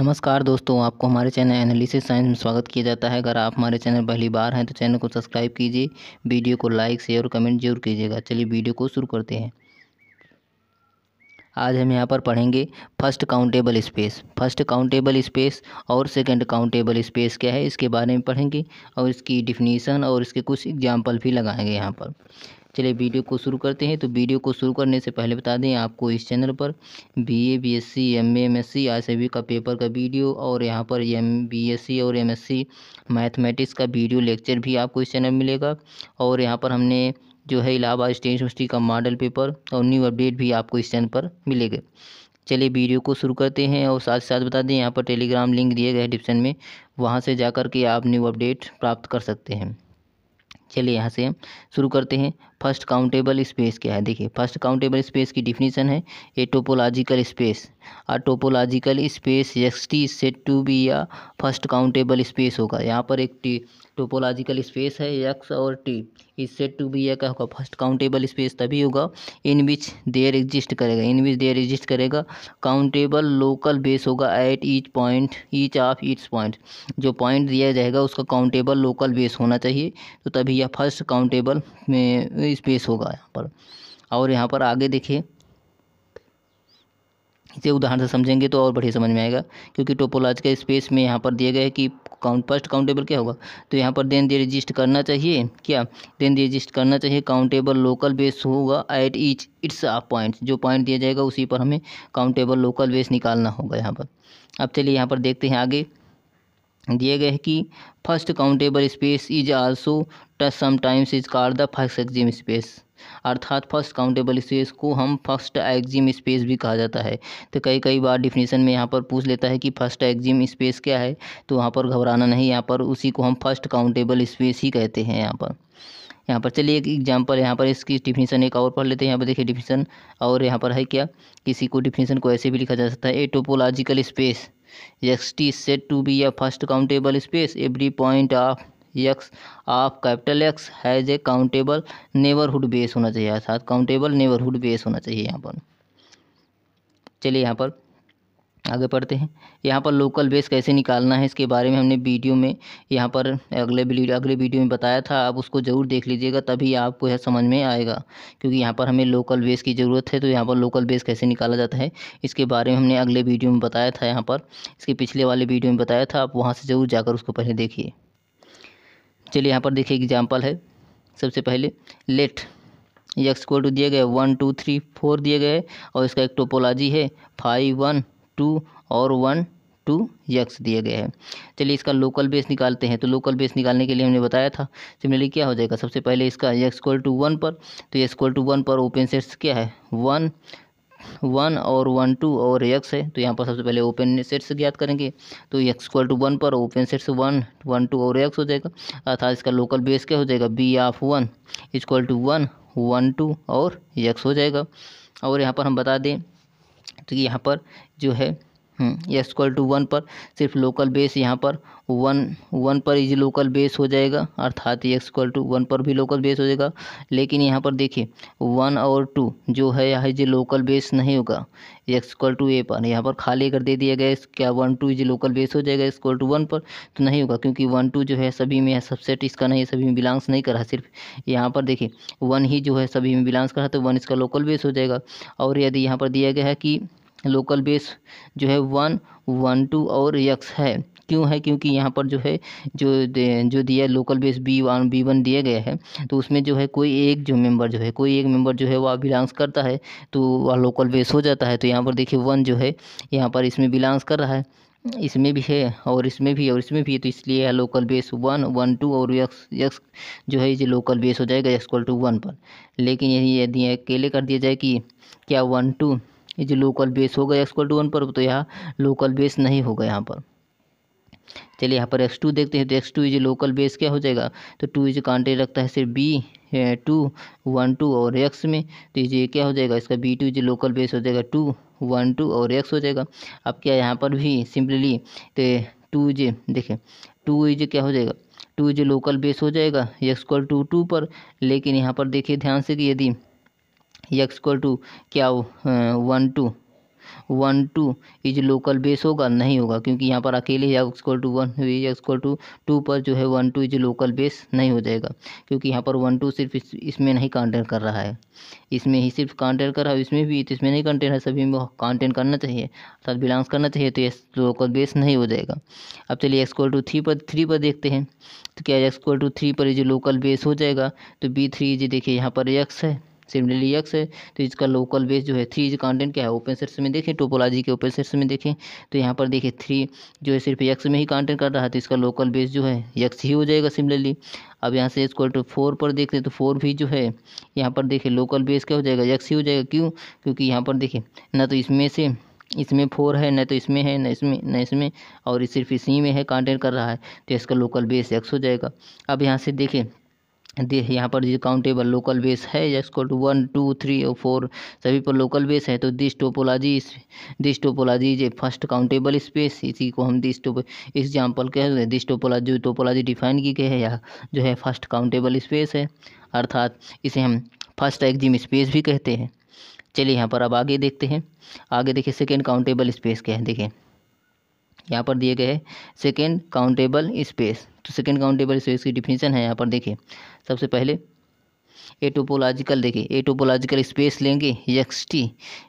नमस्कार दोस्तों आपको हमारे चैनल एनालिसिस साइंस में स्वागत किया जाता है अगर आप हमारे चैनल पहली बार हैं तो चैनल को सब्सक्राइब कीजिए वीडियो को लाइक शेयर और कमेंट जरूर कीजिएगा चलिए वीडियो को शुरू करते हैं आज हम यहाँ पर पढ़ेंगे first countable space first countable space और सेकेंड काउंटेबल स्पेस क्या है इसके बारे में पढ़ेंगे और इसकी डिफिनीसन और इसके कुछ एग्जाम्पल भी लगाएंगे यहाँ पर चलिए वीडियो को शुरू करते हैं तो वीडियो को शुरू करने से पहले बता दें आपको इस चैनल पर B A B S C M A M S C I सभी का पेपर का वीडियो और यहाँ पर एम बी एस सी और एम एस सी मैथमेटिक्स का वीडियो लेक्चर भी आपको इस चैनल मिलेगा और यहाँ पर हमने जो है इलाहाबाद स्टेट यूनिवर्सिटी का मॉडल पेपर और न्यू अपडेट भी आपको इस चैनल पर मिलेगा चलिए वीडियो को शुरू करते हैं और साथ साथ बता दें यहाँ पर टेलीग्राम लिंक दिए गए डिस्क्रिप्शन में वहाँ से जा कर के आप न्यू अपडेट प्राप्त कर सकते हैं चलिए यहाँ से हम शुरू करते हैं फर्स्ट काउंटेबल स्पेस क्या है देखिए फर्स्ट काउंटेबल स्पेस की डिफिनीसन है a topological space ah topological space x t t said to be या फर्स्ट काउंटेबल स्पेस होगा यहाँ पर एक टी टोपोलॉजिकल स्पेस है एक्स और टी इस सेट टू बी या क्या होगा फर्स्ट काउंटेबल स्पेस तभी होगा इन विच देयर एग्जिस्ट करेगा इन विच देयर एग्जिस्ट करेगा काउंटेबल लोकल बेस होगा at each point each of its point जो पॉइंट दिया जाएगा उसका काउंटेबल लोकल बेस होना चाहिए तो तभी यह फर्स्ट काउंटेबल में भी स्पेस होगा यहाँ पर और यहाँ पर आगे देखिए इसे उदाहरण से समझेंगे तो और बढ़िया समझ में आएगा क्योंकि टोपोलॉजिकल स्पेस में यहाँ पर दिया गया है कि काउंट फर्स्ट काउंटेबल क्या होगा तो यहाँ पर देन दे रजिस्ट करना चाहिए क्या देन दे रजिस्ट करना चाहिए काउंटेबल लोकल बेस होगा at each its ah point जो पॉइंट दिया जाएगा उसी पर हमें काउंटेबल लोकल बेस निकालना होगा यहाँ पर अब चलिए यहाँ पर देखते हैं आगे दिया गया है कि first countable space is also touch sometimes is called the first axiom space अर्थात फर्स्ट काउंटेबल स्पेस को हम फर्स्ट एक्जिम स्पेस भी कहा जाता है तो कई कई बार डिफिनेशन में यहाँ पर पूछ लेता है कि फर्स्ट एक्जिम स्पेस क्या है तो वहाँ पर घबराना नहीं यहाँ पर उसी को हम फर्स्ट काउंटेबल स्पेस ही कहते हैं यहाँ पर यहाँ पर चलिए एक एग्जाम्पल यहाँ पर इसकी डिफिनीसन एक और पढ़ लेते हैं यहाँ पर देखिए डिफिनीसन और यहाँ पर है क्या किसी को डिफिनीसन को ऐसे भी लिखा जा सकता है a topological space x t said to be be first countable space every point of x of capital x has a countable neighbourhood base होना चाहिए अर्थात काउंटेबल नेबरहुड बेस होना चाहिए यहाँ पर चलिए यहाँ पर आगे पढ़ते हैं यहाँ पर लोकल बेस कैसे निकालना है इसके बारे में हमने वीडियो में यहाँ पर अगले अगले वीडियो में बताया था आप उसको ज़रूर देख लीजिएगा तभी आपको यह समझ में आएगा क्योंकि यहाँ पर हमें लोकल बेस की ज़रूरत है तो यहाँ पर लोकल बेस कैसे निकाला जाता है इसके बारे में हमने अगले वीडियो में बताया था यहाँ पर इसके पिछले वाले वीडियो में बताया था आप वहाँ से ज़रूर जाकर उसको पहले देखिए चलिए यहाँ पर देखिए एग्जाम्पल है सबसे पहले लेट यक्स कोड टू दिए गए वन टू थ्री फोर दिए गए और इसका एक टोपोलॉजी है फाइव वन टू और वन टू यक्स दिया गया है चलिए इसका लोकल बेस निकालते हैं तो लोकल बेस निकालने के लिए हमने बताया था सिमिलरली क्या हो जाएगा सबसे पहले इसका यक्स इक्वल टू वन पर तो यक्स इक्वल टू वन पर ओपन सेट्स क्या है वन वन और वन टू और यक्स है तो यहाँ पर सबसे पहले ओपन सेट्स ज्ञात करेंगे तो यक्स इक्वल टू वन पर open sets one one two और यक्स हो जाएगा अर्थात इसका लोकल बेस क्या हो जाएगा B of one equal to one one two और यक्स हो जाएगा और यहाँ पर हम बता दें तो यहाँ पर जो है एस इक्वल टू वन पर सिर्फ लोकल बेस यहाँ पर वन वन पर इज लोकल बेस हो जाएगा अर्थात एक्स इक्वल टू वन पर भी लोकल बेस हो जाएगा लेकिन यहाँ पर देखिए वन और टू जो है यह जो लोकल बेस नहीं होगा इक्वल टू ए पर यहाँ पर खाली अगर दे दिया गया क्या one two is local base हो जाएगा एक्सक्वल टू वन पर तो नहीं होगा क्योंकि वन टू जो है सभी में सबसेट इसका नहीं सभी में बिलोंग्स नहीं करा सिर्फ यहाँ पर देखिए वन ही जो है सभी में बिलोंग्स करा तो वन इसका लोकल बेस हो जाएगा और यदि यहाँ पर दिया गया है कि लोकल बेस जो है वन वन टू और यक्स है क्यों है क्योंकि यहाँ पर जो है जो जो दिया local base B one B one दिया गया है तो उसमें जो है कोई एक जो मेंबर जो है कोई एक मेंबर जो है वह बिलोंग्स करता है तो वह लोकल बेस हो जाता है तो यहाँ पर देखिए वन जो है यहाँ पर इसमें बिलोंग्स कर रहा है इसमें भी है और इसमें भी और इसमें भी तो इसलिए है local base one one two और यक्स यक्स जो है ये लोकल बेस हो जाएगा एक्सक्वल टू वन पर लेकिन यही यदि अकेले कर दिया जाए कि क्या वन टू ये जो लोकल बेस होगा एक्सक्वल टू वन पर तो यहाँ लोकल बेस नहीं होगा यहाँ पर चलिए यहाँ पर एक्स टू देखते हैं तो x two is local base क्या हो जाएगा तो टू इज कांटे रखता है सिर्फ बी टू वन टू और एक्स में तो ये क्या हो जाएगा इसका B two is local base हो जाएगा टू वन टू और एक्स हो जाएगा अब क्या यहाँ पर भी सिंपली तो टू जे देखें टू इज क्या हो जाएगा टू इज लोकल बेस हो जाएगा एक्सक्वल टू टू पर लेकिन यहाँ पर देखिए ध्यान से कि यदि एक्स इक्वल टू क्या one two one two is local base होगा नहीं होगा क्योंकि यहाँ पर अकेले x equal to one x equal to two पर जो है one two is local base नहीं हो जाएगा क्योंकि यहाँ पर वन टू सिर्फ इस, इसमें नहीं कंटेंट कर रहा है इसमें ही सिर्फ कंटेंट कर रहा है इसमें भी तो इसमें नहीं कंटेंट है सभी में कंटेंट करना चाहिए अर्थात बिलोंग्स करना चाहिए तो ये लोकल बेस नहीं हो जाएगा अब चलिए एक्स इक्वल टू थ्री पर थ्री पर देखते हैं तो क्या एक्स इक्वल टू थ्री पर जो लोकल बेस हो जाएगा तो बी थ्री जी देखिए यहाँ पर एक्स है सिमिलरली एक्स है तो इसका लोकल बेस जो है थ्री इज कॉन्टेंट क्या है ओपन सेट्स में देखें टोपोलॉजी के ओपन सेट्स में देखें तो यहाँ पर देखें थ्री जो है सिर्फ एक्स में ही कॉन्टेंट कर रहा है तो इसका लोकल बेस जो है एक्स ही हो जाएगा सिमिलरली अब यहाँ से इसको टू फोर पर देखते तो फोर भी जो है यहाँ पर देखें लोकल बेस क्या हो जाएगा एक्स ही हो जाएगा क्यों क्योंकि यहाँ पर देखें ना तो इसमें से इसमें फोर है ना तो इसमें है ना इसमें ना इसमें और सिर्फ इसी में है कॉन्टेंट कर रहा है तो इसका लोकल बेस एक्स हो जाएगा अब यहाँ से देखें देख यहाँ पर जो काउंटेबल लोकल बेस है इसको टू वन टू थ्री और फोर सभी पर लोकल बेस है तो this topology this topology is first countable space इसी को हम दिस टोप एग्जाम्पल कह हैं दिस टोपोलॉजी जो टोपोलॉजी डिफाइन की गई है या जो है फर्स्ट काउंटेबल स्पेस है अर्थात इसे हम फर्स्ट एग्जिम स्पेस भी कहते हैं चलिए यहाँ पर अब आगे देखते हैं आगे देखिए सेकेंड काउंटेबल स्पेस क्या है देखें यहाँ पर दिए गए हैं सेकेंड काउंटेबल स्पेस तो सेकेंड काउंटेबल स्पेस की डिफिनीशन है यहाँ पर देखिए सबसे पहले ए टोपोलॉजिकल देखिए ए टोपोलॉजिकल स्पेस लेंगे x t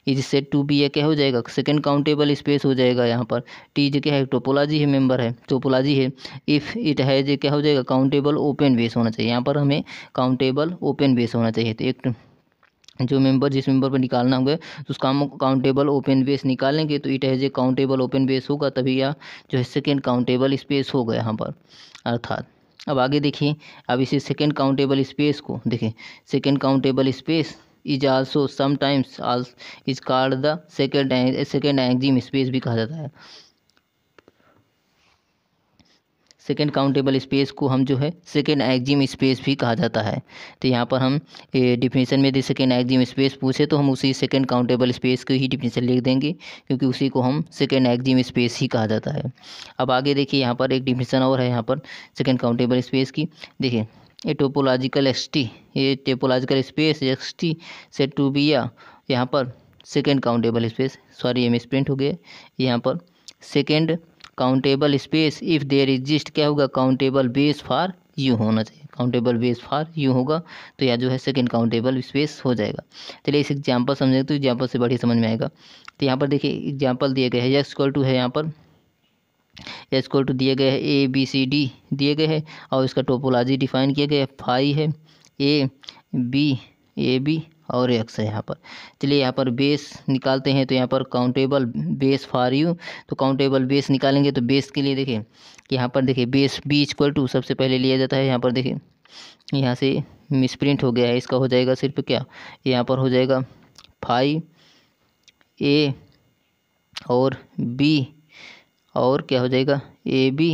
is said to be a क्या हो जाएगा सेकेंड काउंटेबल स्पेस हो जाएगा यहाँ पर टी जो क्या है टोपोलॉजी है मेंबर है टोपोलॉजी है इफ़ इट है जो क्या हो जाएगा काउंटेबल ओपन बेस होना चाहिए यहाँ पर हमें काउंटेबल ओपन बेस होना चाहिए तो एक जो मेंबर जिस मेंबर पर निकालना होगा तो उसका हम काउंटेबल ओपन बेस निकालेंगे तो it has a countable open base होगा तभी यह जो है सेकेंड काउंटेबल स्पेस होगा यहाँ पर अर्थात अब आगे देखिए अब इसे सेकेंड काउंटेबल स्पेस को देखिए second countable space is also sometimes also is called the second second axiom space भी कहा जाता है सेकेंड काउंटेबल स्पेस को हम जो है सेकेंड एग्जिम स्पेस भी कहा जाता है तो यहाँ पर हम डिफिनेशन में यदि सेकेंड एग्जिम स्पेस पूछे तो हम उसी सेकेंड काउंटेबल स्पेस को ही डिफिनेशन लिख देंगे क्योंकि उसी को हम सेकेंड एग्जिम स्पेस ही कहा जाता है अब आगे देखिए यहाँ पर एक डिफिनेशन और है यहाँ पर सेकेंड काउंटेबल स्पेस की देखिए ये टोपोलॉजिकल एक्स टी ये टोपोलॉजिकल स्पेस एक्स टी से टू बी या यहाँ पर सेकेंड काउंटेबल स्पेस सॉरी ये मिसप्रिंट हो गया यहाँ पर second countable space if there exist क्या होगा काउंटेबल बेस फॉर यू होना चाहिए काउंटेबल बेस फॉर यू होगा तो यह जो है सेकेंड काउंटेबल स्पेस हो जाएगा चलिए इस एग्जाम्पल समझेंगे तो एग्जाम्पल से बढ़िया समझ में आएगा तो यहाँ पर देखिए एग्जाम्पल दिया गया है एक्स टू है यहाँ पर एक्स इक्वल टू दिया गया है ए बी सी डी दिए गए हैं और इसका टोपोलॉजी डिफाइन किया गया है फाइव है ए बी ए बी और एक्स है यहाँ पर चलिए यहाँ पर बेस निकालते हैं तो यहाँ पर काउंटेबल बेस फॉर यू तो काउंटेबल बेस निकालेंगे तो बेस के लिए देखें कि यहाँ पर देखिए बेस बी इक्वल टू सबसे पहले लिया जाता है यहाँ पर देखिए यहाँ से मिसप्रिंट हो गया है इसका हो जाएगा सिर्फ क्या यहाँ पर हो जाएगा फाइव ए और बी और क्या हो जाएगा ए बी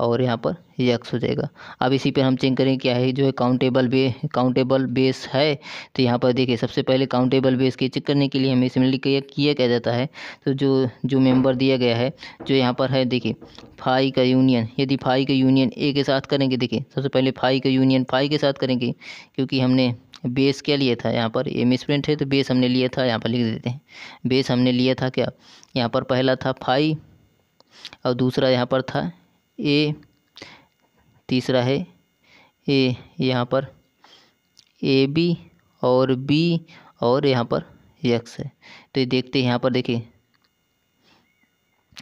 और यहाँ पर यक्स हो जाएगा अब इसी पे हम चेंज करें क्या है जो है काउंटेबल बे काउंटेबल बेस है तो यहाँ पर देखिए सबसे पहले काउंटेबल बेस के चेक करने के लिए हमें लिख किया किया कह जाता है तो जो जो मेंबर दिया गया है जो यहाँ पर है देखिए फाई का यूनियन यदि फाई का यूनियन ए के साथ करेंगे देखिए सबसे पहले फाई का यूनियन फाई के साथ करेंगे क्योंकि हमने बेस क्या लिया था यहाँ पर ये मिसप्रिंट है तो बेस हमने लिया था यहाँ पर लिख देते हैं बेस हमने लिया था क्या यहाँ पर पहला था फाई और दूसरा यहाँ पर था ए तीसरा है ए यहाँ पर ए बी और बी और यहाँ पर यक्स है तो ये देखते यहाँ पर देखिए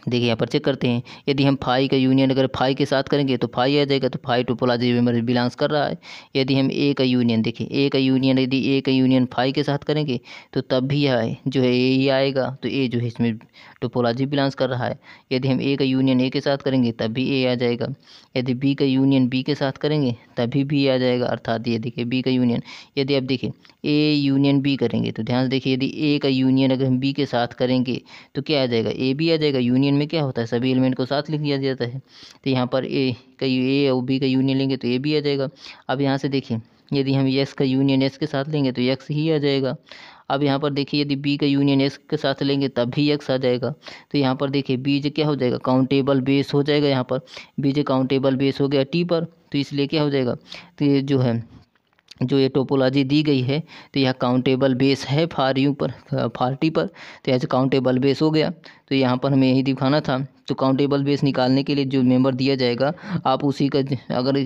देखिए यहाँ पर चेक करते हैं यदि हम फाई का यूनियन अगर फाई के साथ करेंगे तो फाई आ जाएगा तो फाई टोपोलॉजी में बिलोंग्स कर रहा है यदि हम ए का यूनियन देखिए ए का यूनियन यदि ए का यूनियन फाई के साथ करेंगे तो तब भी यह जो है ए ही आएगा तो ए जो है इसमें टोपोलॉजी बिलोंग्स कर रहा है यदि हम ए का यूनियन ए के साथ करेंगे तब भी ए आ जाएगा यदि बी का यूनियन बी के साथ करेंगे तभी भी आ जाएगा अर्थात ये देखिए बी का यूनियन यदि आप देखें ए यूनियन बी करेंगे तो ध्यान से देखिए यदि ए का यूनियन अगर हम बी के साथ करेंगे तो क्या आ जाएगा ए भी आ जाएगा यूनियन यूनियन में क्या होता है सभी एलिमेंट को साथ लिख दिया जाता है तो यहाँ पर ए का ए और बी का यूनियन लेंगे तो ए भी आ जाएगा अब यहाँ से देखिए यदि हम एक्स का यूनियन एस के साथ लेंगे तो एक्स ही आ जाएगा अब यहाँ पर देखिए यदि बी का यूनियन एस के साथ लेंगे तब भी एक्स आ जाएगा तो यहाँ पर देखिए बीज क्या हो जाएगा काउंटेबल बेस हो जाएगा यहाँ पर बीज काउंटेबल बेस हो गया टी पर तो इसलिए क्या हो जाएगा तो ये जो है जो ये टोपोलॉजी दी गई है तो यह काउंटेबल बेस है फार यू पर फार टी पर तो ऐसे काउंटेबल बेस हो गया तो यहाँ पर हमें यही दिखाना था तो काउंटेबल बेस निकालने के लिए जो मेंबर दिया जाएगा आप उसी का अगर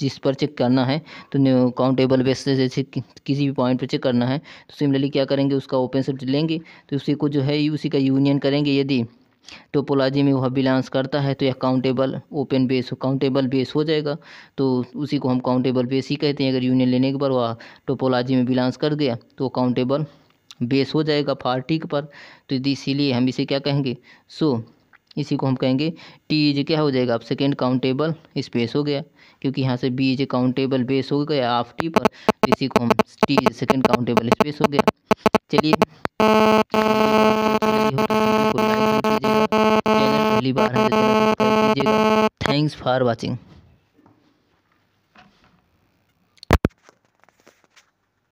जिस पर चेक करना है तो काउंटेबल बेस से जैसे कि, किसी भी पॉइंट पर चेक करना है तो सिमिलरली क्या करेंगे उसका ओपन सेट लेंगे तो उसी को जो है उसी का यूनियन करेंगे यदि टोपोलॉजी में वह बिलोंग्स करता है तो यह countable open base countable base हो जाएगा तो उसी को हम काउंटेबल बेस ही कहते हैं अगर यूनियन लेने के बाद वह टोपोलॉजी में बिलोंग्स कर गया तो काउंटेबल बेस हो जाएगा फार्टिक पर तो इसीलिए हम इसे क्या कहेंगे सो so, इसी को हम कहेंगे टी इज क्या हो जाएगा अब सेकेंड काउंटेबल स्पेस हो गया क्योंकि यहाँ से बी इज काउंटेबल बेस हो गया हाफ टी पर तो इसी को हम टी सेकेंड काउंटेबल स्पेस हो गया चलिए अगली बार थैंक्स फॉर वॉचिंग